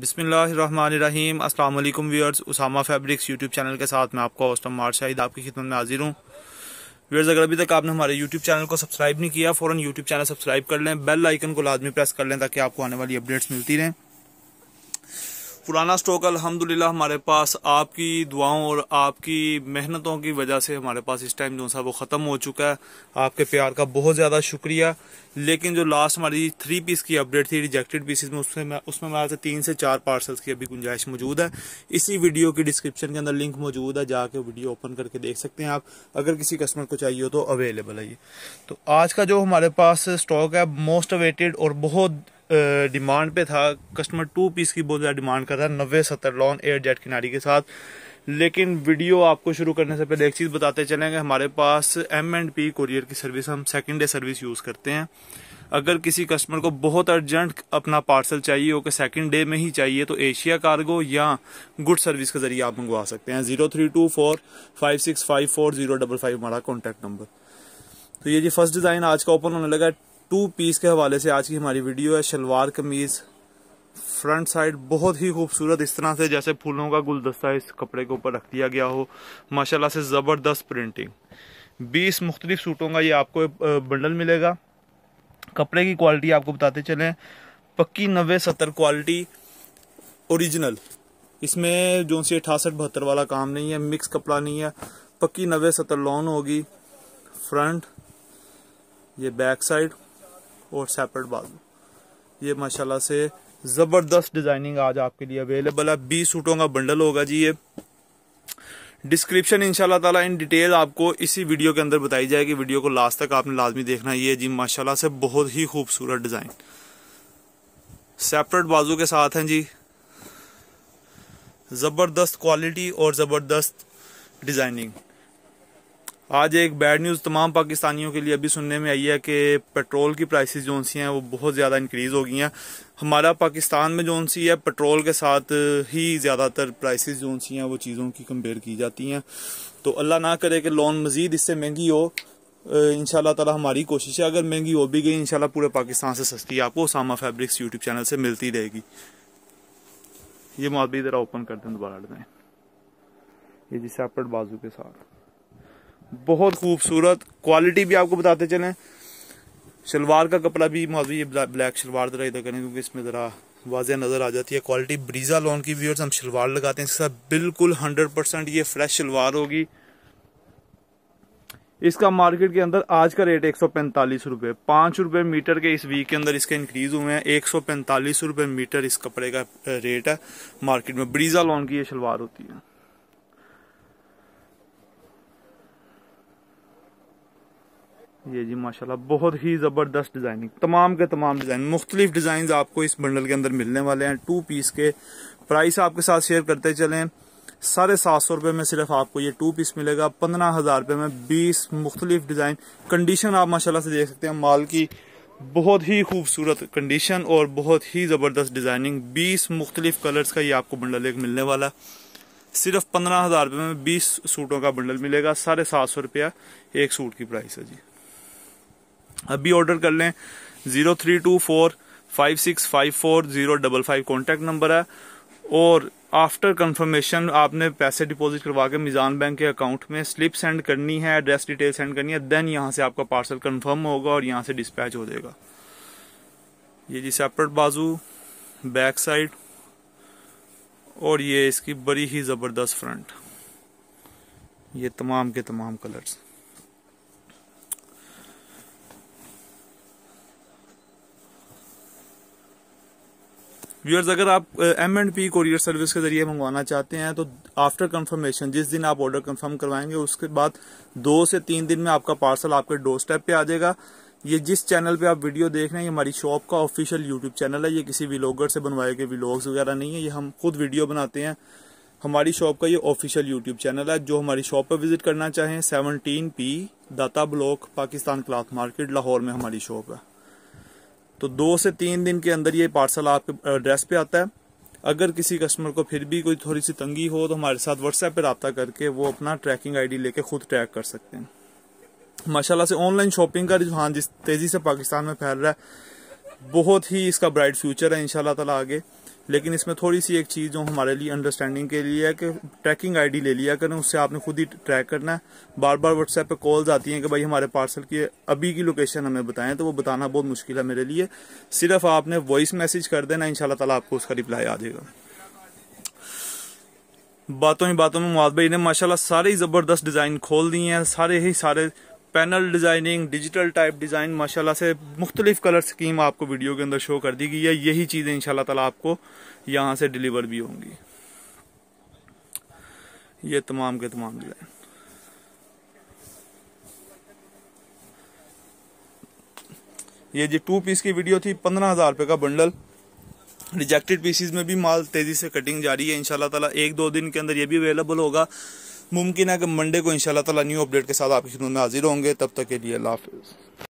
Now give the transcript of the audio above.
बिसमीम अल्लाम viewers Usama fabrics YouTube channel के साथ मैं आपका औसम मार शाहिद आपकी खिदमत में हाजिर हूँ व्यूअर्स अगर अभी तक आपने हमारे यूट्यूब चैनल को सब्सक्राइब नहीं किया फ़ौरन यूट्यूब चैनल सब्सक्राइब कर लें बेल आइकन को लाजमी प्रेस कर लें ताकि आपको आने वाली अपडेट्स मिलती रहें पुराना स्टॉक अल्हम्दुलिल्लाह हमारे पास आपकी दुआओं और आपकी मेहनतों की वजह से हमारे पास इस टाइम जो सा वो ख़त्म हो चुका है आपके प्यार का बहुत ज़्यादा शुक्रिया लेकिन जो लास्ट हमारी थ्री पीस की अपडेट थी रिजेक्टेड पीसेज में उसमें मैं उसमें हमारे तीन से चार पार्सल्स की अभी गुंजाइश मौजूद है इसी वीडियो की डिस्क्रिप्शन के अंदर लिंक मौजूद है जाके वीडियो ओपन करके देख सकते हैं आप अगर किसी कस्टमर को चाहिए हो तो अवेलेबल है ये तो आज का जो हमारे पास स्टॉक है मोस्ट अवेटेड और बहुत डिमांड पे था कस्टमर टू पीस की बहुत ज़्यादा डिमांड कर रहा था नब्बे सत्तर लॉन एयर जेट किनारी के साथ लेकिन वीडियो आपको शुरू करने से पहले एक चीज़ बताते चलेंगे हमारे पास एम एंड पी कोरियर की सर्विस हम सेकेंड डे सर्विस यूज़ करते हैं अगर किसी कस्टमर को बहुत अर्जेंट अपना पार्सल चाहिए हो कि सेकेंड डे में ही चाहिए तो एशिया कार्गो या गुड सर्विस के जरिए आप मंगवा सकते हैं zero three two four five six five four zero double five हमारा कॉन्टैक्ट नंबर तो ये जी फर्स्ट डिज़ाइन आज का ओपन होने लगा टू पीस के हवाले से आज की हमारी वीडियो है शलवार कमीज फ्रंट साइड बहुत ही खूबसूरत इस तरह से जैसे फूलों का गुलदस्ता इस कपड़े के ऊपर रख दिया गया हो माशाल्लाह से ज़बरदस्त प्रिंटिंग बीस मुख्तलिफ सूटों का ये आपको बंडल मिलेगा कपड़े की क्वालिटी आपको बताते चलें पक्की नबे सत्तर क्वालिटी ओरिजिनल इसमें जो सी अठासठ बहत्तर वाला काम नहीं है मिक्स कपड़ा नहीं है पक्की नबे सत्तर लॉन होगी फ्रंट ये बैक साइड और सेपरेट बाजू ये माशाल्लाह से ज़बरदस्त डिज़ाइनिंग आज आपके लिए अवेलेबल है बीस सूटों का बंडल होगा जी ये डिस्क्रिप्शन इंशाल्लाह ताला इन डिटेल आपको इसी वीडियो के अंदर बताई जाएगी वीडियो को लास्ट तक आपने लाजमी देखना ये जी माशाल्लाह से बहुत ही खूबसूरत डिज़ाइन सेपरेट बाजू के साथ हैं जी ज़बरदस्त क्वालिटी और ज़बरदस्त डिज़ाइनिंग आज एक बैड न्यूज़ तमाम पाकिस्तानियों के लिए अभी सुनने में आई है कि पेट्रोल की प्राइसेस जो सी हैं वो बहुत ज़्यादा इंक्रीज़ हो गई हैं हमारा पाकिस्तान में जो सी है पेट्रोल के साथ ही ज़्यादातर प्राइसेस जो सी हैं वो चीज़ों की कंपेयर की जाती हैं तो अल्लाह ना करे कि लोन मज़ीद इससे महंगी हो इन तला हमारी कोशिश है अगर महंगी हो भी गई इन पूरे पाकिस्तान से सस्ती आपको सामा फैब्रिक्स यूट्यूब चैनल से मिलती रहेगी ये मौत ज़रा ओपन कर दें दोबारा दें ये जिसे आप बाजू के साथ बहुत खूबसूरत क्वालिटी भी आपको बताते चले शलवार का कपड़ा भी मौजूद ब्लैक शलवार ज़रा इधर करें क्योंकि इसमें ज़रा वाजह नज़र आ जाती है क्वालिटी ब्रीज़ा लॉन की व्यूअर्स हम शलवार लगाते हैं इसके साथ बिल्कुल हंड्रेड परसेंट ये फ्रेश शलवार होगी इसका मार्केट के अंदर आज का रेट एक सौ पैंतालीस रुपये पांच रुपये मीटर के इस वीक के अंदर इसके इंक्रीज हुए हैं एक सौ पैंतालीस रुपये मीटर इस कपड़े का रेट है मार्केट में ब्रीज़ा लॉन की ये शलवार होती है ये जी माशाल्लाह बहुत ही ज़बरदस्त डिज़ाइनिंग तमाम के तमाम डिज़ाइन मुख्तलिफ डिज़ाइन आपको इस बंडल के अंदर मिलने वाले हैं टू पीस के प्राइस आपके साथ शेयर करते चले साढ़े सात सौ रुपये में सिर्फ आपको ये टू पीस मिलेगा पंद्रह हज़ार रुपये में बीस मुख्तलिफ डिज़ाइन कंडीशन आप माशाल्लाह से देख सकते हैं माल की बहुत ही खूबसूरत कंडीशन और बहुत ही ज़बरदस्त डिज़ाइनिंग बीस मुख्तलिफ कलर्स का ये आपको बंडल एक मिलने वाला सिर्फ पंद्रह हज़ार रुपये में बीस सूटों का बंडल मिलेगा साढ़े सात सौ रुपया एक सूट की प्राइस है जी अभी ऑर्डर कर लें zero three two four five six five four zero double five contact number है और आफ्टर कंफर्मेशन आपने पैसे डिपॉजिट करवा के मिजान बैंक के अकाउंट में स्लिप सेंड करनी है एड्रेस डिटेल सेंड करनी है देन यहाँ से आपका पार्सल कंफर्म होगा और यहाँ से डिस्पैच हो जाएगा ये जी सेपरेट बाजू बैक साइड और ये इसकी बड़ी ही ज़बरदस्त फ्रंट ये तमाम के तमाम कलर्स व्यूअर्स अगर आप M and P courier service के जरिए मंगवाना चाहते हैं तो आफ्टर कंफर्मेशन जिस दिन आप ऑर्डर कंफर्म करवाएंगे उसके बाद दो से तीन दिन में आपका पार्सल आपके डोर स्टेप पे आ जाएगा ये जिस चैनल पे आप वीडियो देख रहे हैं ये हमारी शॉप का ऑफिशियल यूट्यूब चैनल है ये किसी व्लॉगर से बनवाए गए व्लॉग्स वगैरह नहीं है ये हम खुद वीडियो बनाते हैं हमारी शॉप का ये ऑफिशियल यूट्यूब चैनल है जो हमारी शॉप पर विजिट करना चाहें seventeen P Data block Pakistan cloth market Lahore में हमारी शॉप है तो दो से तीन दिन के अंदर ये पार्सल आपके एड्रेस पे आता है अगर किसी कस्टमर को फिर भी कोई थोड़ी सी तंगी हो तो हमारे साथ व्हाट्सएप पर रबता करके वो अपना ट्रैकिंग आईडी लेके खुद ट्रैक कर सकते हैं माशाल्लाह से ऑनलाइन शॉपिंग का रुझान जिस तेजी से पाकिस्तान में फैल रहा है बहुत ही इसका ब्राइट फ्यूचर है इनशाला तला आगे लेकिन इसमें थोड़ी सी एक चीज़ जो हमारे लिए अंडरस्टैंडिंग के लिए है कि ट्रैकिंग आईडी ले लिया करें उससे आपने खुद ही ट्रैक करना है बार बार व्हाट्सएप पे कॉल्स आती हैं कि भाई हमारे पार्सल की अभी की लोकेशन हमें बताएं तो वो बताना बहुत मुश्किल है मेरे लिए सिर्फ आपने वॉइस मैसेज कर देना इनशाला तला आपको उसका रिप्लाई आ जाएगा बातों ही बातों में मुआद भाई ने माशाला सारे ही ज़बरदस्त डिज़ाइन खोल दिए हैं सारे ही सारे panel designing digital type design माशाल्लाह से मुख्तलिफ कलर स्कीम आपको वीडियो के अंदर शो कर दी गई है यही चीज़ें इनशाला तला आपको यहाँ से डिलीवर भी होंगी ये तमाम के तमाम डिज़ाइन ये जी टू पीस की वीडियो थी पंद्रह हज़ार रुपए का बंडल रिजेक्टेड पीसीज में भी माल तेज़ी से कटिंग जारी है इनशाला एक दो दिन के अंदर ये भी अवेलेबल होगा मुमकिन है कि मंडे को इंशाल्लाह ताला न्यू अपडेट के साथ आपकी खिदमत में हाजिर होंगे तब तक के लिए अल्लाह हाफिज़